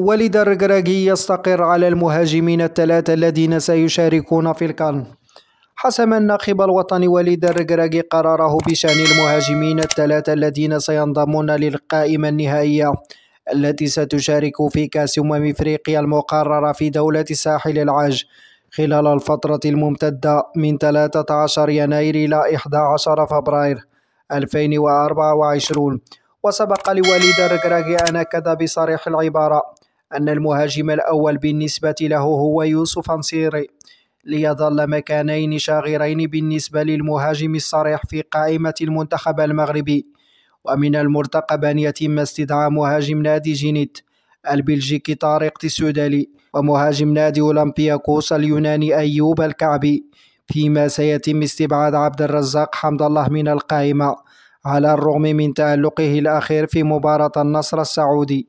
ولد الركراكي يستقر على المهاجمين الثلاثة الذين سيشاركون في القرن حسم الناخب الوطني وليد الركراكي قراره بشأن المهاجمين الثلاثة الذين سينضمون للقائمة النهائية التي ستشارك في كأس أمم إفريقيا المقررة في دولة ساحل العاج خلال الفترة الممتدة من 13 يناير إلى 11 فبراير 2024 وسبق لوليد الركراكي أن أكد بصريح العبارة أن المهاجم الأول بالنسبة له هو يوسف أنصيري ليظل مكانين شاغرين بالنسبة للمهاجم الصريح في قائمة المنتخب المغربي ومن المرتقب أن يتم استدعاء مهاجم نادي جينيت البلجيكي طارق تسودالي ومهاجم نادي أولمبياكوس اليوناني أيوب الكعبي فيما سيتم استبعاد عبد الرزاق حمد الله من القائمة على الرغم من تألقه الأخير في مباراة النصر السعودي